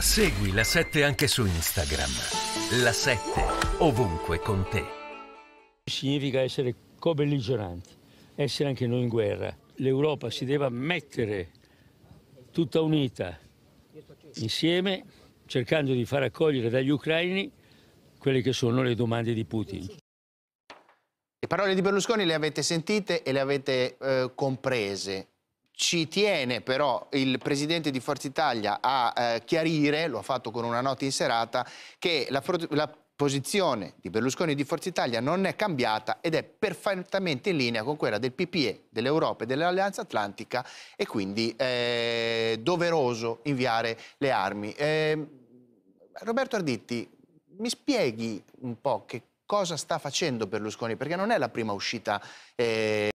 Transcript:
Segui la 7 anche su Instagram. La 7 ovunque con te. Significa essere co-belligeranti, essere anche noi in guerra. L'Europa si deve mettere tutta unita, insieme, cercando di far accogliere dagli ucraini quelle che sono le domande di Putin. Le parole di Berlusconi le avete sentite e le avete eh, comprese. Ci tiene però il presidente di Forza Italia a eh, chiarire, lo ha fatto con una nota in serata, che la, la posizione di Berlusconi e di Forza Italia non è cambiata ed è perfettamente in linea con quella del PPE, dell'Europa e dell'Alleanza Atlantica e quindi è eh, doveroso inviare le armi. Eh, Roberto Arditti, mi spieghi un po' che cosa sta facendo Berlusconi, perché non è la prima uscita... Eh...